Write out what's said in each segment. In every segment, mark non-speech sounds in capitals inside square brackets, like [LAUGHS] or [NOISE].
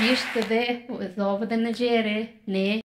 Yesterday was over the Nigeria, nay,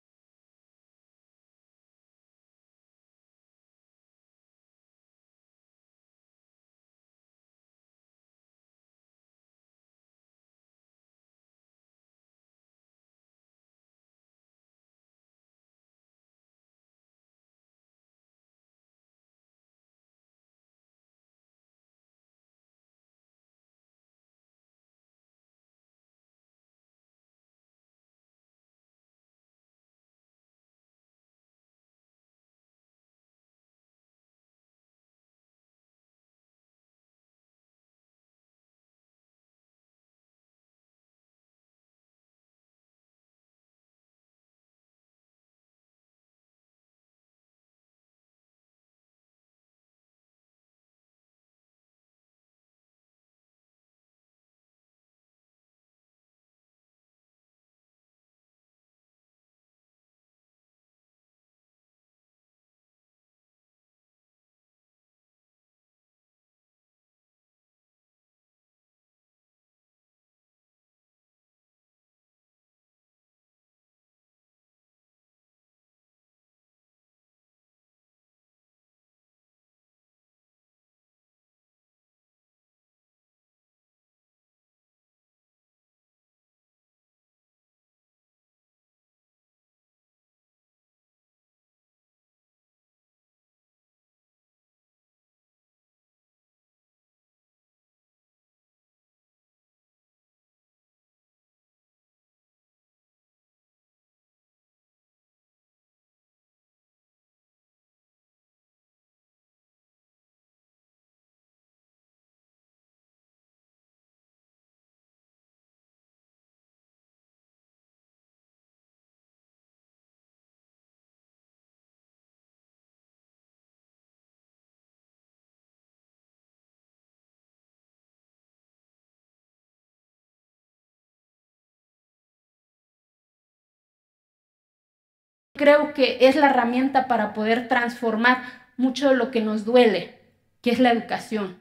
creo que es la herramienta para poder transformar mucho de lo que nos duele, que es la educación.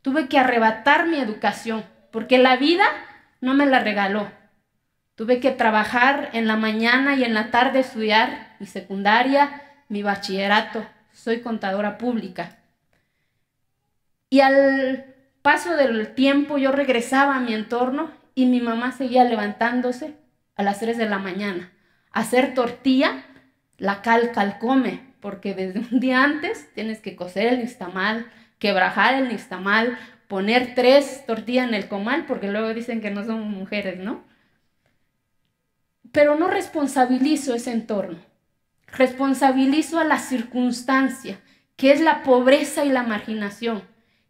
Tuve que arrebatar mi educación, porque la vida no me la regaló. Tuve que trabajar en la mañana y en la tarde estudiar mi secundaria, mi bachillerato. Soy contadora pública. Y al paso del tiempo yo regresaba a mi entorno y mi mamá seguía levantándose a las 3 de la mañana a hacer tortilla la cal calcome, porque desde un día antes tienes que cocer el nixtamal, quebrajar el nixtamal, poner tres tortillas en el comal, porque luego dicen que no son mujeres, ¿no? Pero no responsabilizo ese entorno, responsabilizo a la circunstancia, que es la pobreza y la marginación.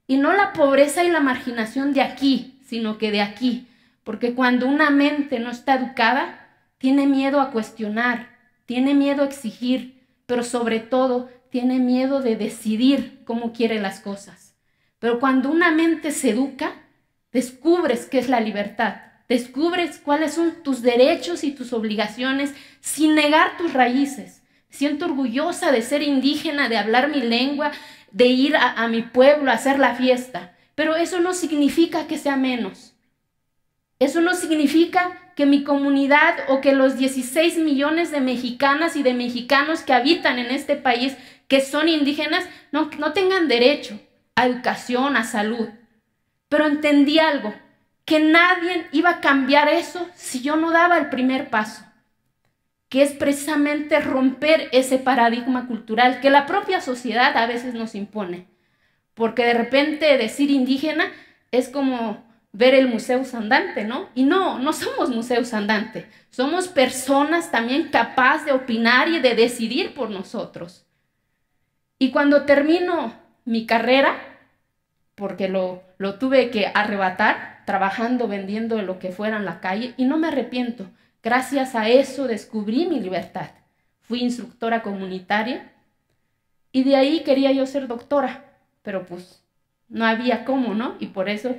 Y no la pobreza y la marginación de aquí, sino que de aquí, porque cuando una mente no está educada, tiene miedo a cuestionar, tiene miedo a exigir, pero sobre todo tiene miedo de decidir cómo quiere las cosas. Pero cuando una mente se educa, descubres qué es la libertad, descubres cuáles son tus derechos y tus obligaciones sin negar tus raíces. Siento orgullosa de ser indígena, de hablar mi lengua, de ir a, mi pueblo a hacer la fiesta, pero eso no significa que sea menos. Eso no significa que mi comunidad o que los 16 millones de mexicanas y de mexicanos que habitan en este país, que son indígenas, no, tengan derecho a educación, a salud. Pero entendí algo, que nadie iba a cambiar eso si yo no daba el primer paso, que es precisamente romper ese paradigma cultural que la propia sociedad a veces nos impone. Porque de repente decir indígena es como ver el museo andante, ¿no? Y no, no somos museos andante, somos personas también capaces de opinar y de decidir por nosotros. Y cuando termino mi carrera, porque lo, lo tuve que arrebatar, trabajando, vendiendo lo que fuera en la calle, y no me arrepiento, gracias a eso descubrí mi libertad. Fui instructora comunitaria y de ahí quería yo ser doctora, pero pues no había cómo, ¿no? Y por eso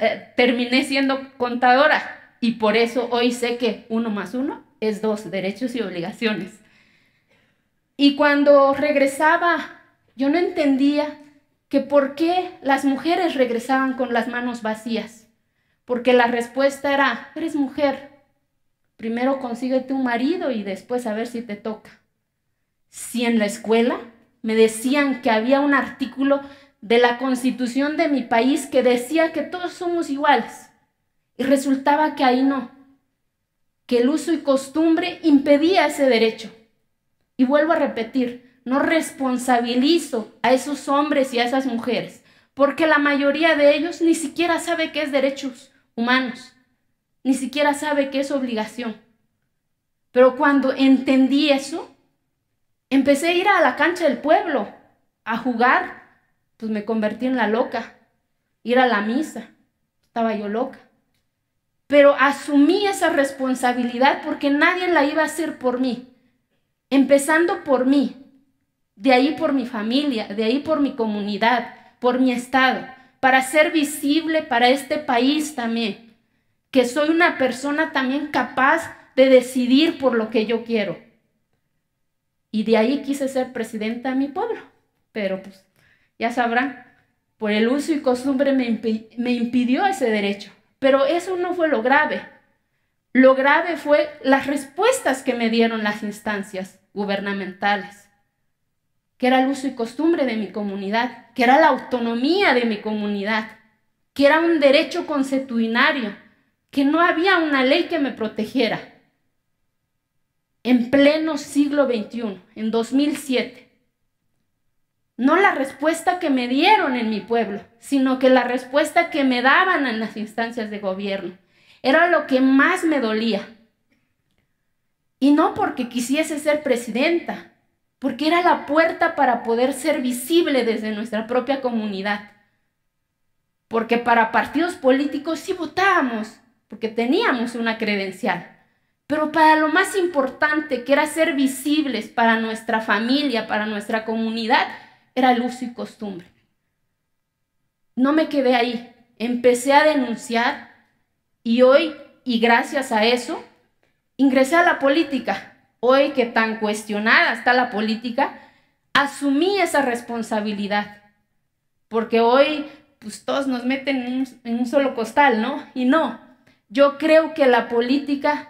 eh, terminé siendo contadora y por eso hoy sé que uno más uno es dos, derechos y obligaciones. Y cuando regresaba, yo no entendía que por qué las mujeres regresaban con las manos vacías, porque la respuesta era, eres mujer, primero consíguete un marido y después a ver si te toca. Si en la escuela me decían que había un artículo de la constitución de mi país que decía que todos somos iguales. Y resultaba que ahí no, que el uso y costumbre impedía ese derecho. Y vuelvo a repetir, no responsabilizo a esos hombres y a esas mujeres, porque la mayoría de ellos ni siquiera sabe qué es derechos humanos, ni siquiera sabe qué es obligación. Pero cuando entendí eso, empecé a ir a la cancha del pueblo, a jugar pues me convertí en la loca, ir a la misa, estaba yo loca. Pero asumí esa responsabilidad porque nadie la iba a hacer por mí, empezando por mí, de ahí por mi familia, de ahí por mi comunidad, por mi estado, para ser visible para este país también, que soy una persona también capaz de decidir por lo que yo quiero. Y de ahí quise ser presidenta de mi pueblo, pero pues ya sabrán, por el uso y costumbre me, impidió ese derecho. Pero eso no fue lo grave. Lo grave fue las respuestas que me dieron las instancias gubernamentales, que era el uso y costumbre de mi comunidad, que era la autonomía de mi comunidad, que era un derecho consuetudinario, que no había una ley que me protegiera. En pleno siglo XXI, en 2007, no la respuesta que me dieron en mi pueblo, sino que la respuesta que me daban en las instancias de gobierno. Era lo que más me dolía. Y no porque quisiese ser presidenta, porque era la puerta para poder ser visible desde nuestra propia comunidad. Porque para partidos políticos sí votábamos, porque teníamos una credencial. Pero para lo más importante, que era ser visibles para nuestra familia, para nuestra comunidad, era el uso y costumbre. No me quedé ahí, empecé a denunciar y hoy, y gracias a eso, ingresé a la política. Hoy que tan cuestionada está la política, asumí esa responsabilidad. Porque hoy, pues todos nos meten en un solo costal, ¿no? Y no, yo creo que la política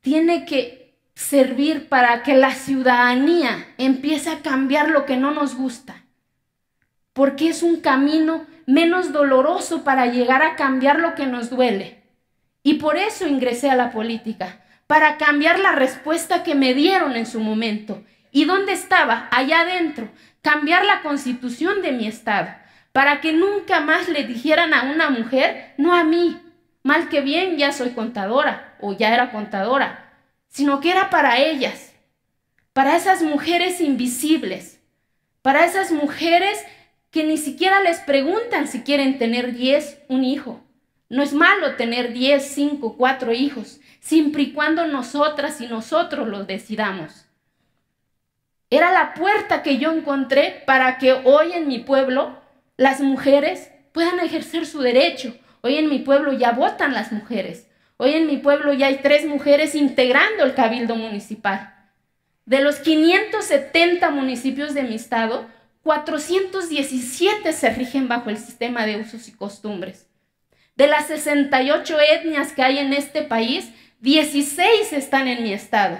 tiene que servir para que la ciudadanía empiece a cambiar lo que no nos gusta. Porque es un camino menos doloroso para llegar a cambiar lo que nos duele. Y por eso ingresé a la política, para cambiar la respuesta que me dieron en su momento. ¿Y dónde estaba? Allá adentro. Cambiar la constitución de mi estado, para que nunca más le dijeran a una mujer, no a mí. Mal que bien, ya soy contadora o ya era contadora sino que era para ellas, para esas mujeres invisibles, para esas mujeres que ni siquiera les preguntan si quieren tener 10, un hijo. No es malo tener 10, 5, 4 hijos, siempre y cuando nosotras y nosotros los decidamos. Era la puerta que yo encontré para que hoy en mi pueblo las mujeres puedan ejercer su derecho. Hoy en mi pueblo ya votan las mujeres. Hoy en mi pueblo ya hay tres mujeres integrando el cabildo municipal. De los 570 municipios de mi estado, 417 se rigen bajo el sistema de usos y costumbres. De las 68 etnias que hay en este país, 16 están en mi estado.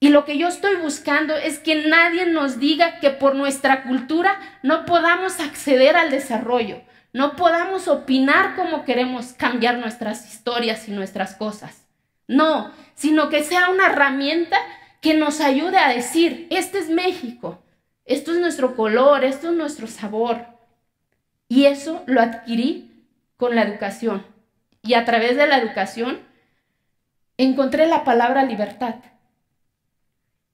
Y lo que yo estoy buscando es que nadie nos diga que por nuestra cultura no podamos acceder al desarrollo, no podamos opinar cómo queremos cambiar nuestras historias y nuestras cosas. No, sino que sea una herramienta que nos ayude a decir, este es México, esto es nuestro color, esto es nuestro sabor. Y eso lo adquirí con la educación. Y a través de la educación encontré la palabra libertad.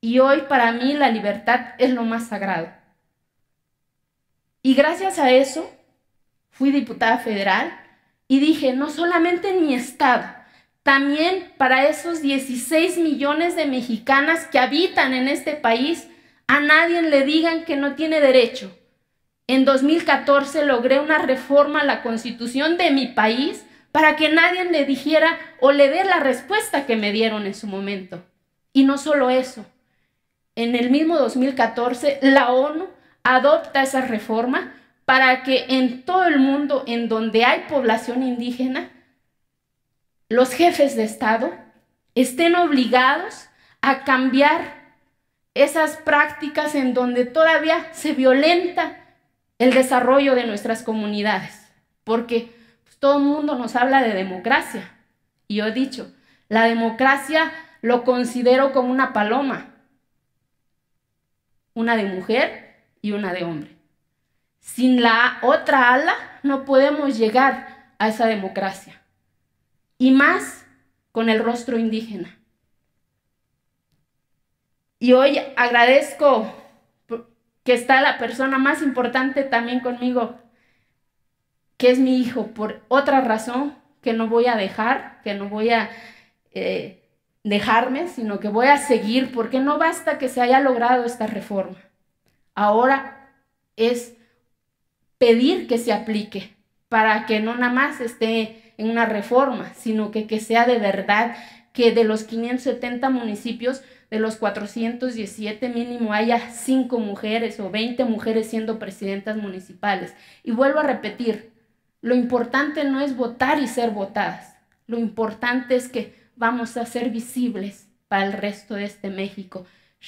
Y hoy para mí la libertad es lo más sagrado. Y gracias a eso fui diputada federal y dije, no solamente en mi estado, también para esos 16 millones de mexicanas que habitan en este país, a nadie le digan que no tiene derecho. En 2014 logré una reforma a la constitución de mi país para que nadie le dijera o le dé la respuesta que me dieron en su momento. Y no solo eso, en el mismo 2014 la ONU adopta esa reforma para que en todo el mundo, en donde hay población indígena, los jefes de Estado estén obligados a cambiar esas prácticas en donde todavía se violenta el desarrollo de nuestras comunidades. Porque pues, todo el mundo nos habla de democracia. Y yo he dicho, la democracia lo considero como una paloma, una de mujer y una de hombre. Sin la otra ala no podemos llegar a esa democracia. Y más con el rostro indígena. Y hoy agradezco que está la persona más importante también conmigo, que es mi hijo, por otra razón que no voy a dejar, que no voy a eh, dejarme, sino que voy a seguir, porque no basta que se haya logrado esta reforma. Ahora es pedir que se aplique para que no nada más esté en una reforma, sino que, que sea de verdad que de los 570 municipios, de los 417 mínimo haya 5 mujeres o 20 mujeres siendo presidentas municipales. Y vuelvo a repetir, lo importante no es votar y ser votadas, lo importante es que vamos a ser visibles para el resto de este México. Y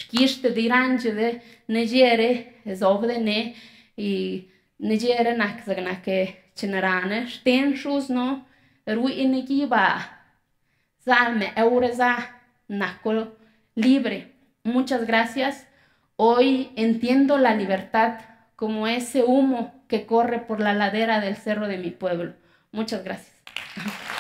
e no, e eureza, libre. Muchas gracias. Hoy entiendo la libertad como ese humo que corre por la ladera del cerro de mi pueblo. Muchas gracias. [LAUGHS]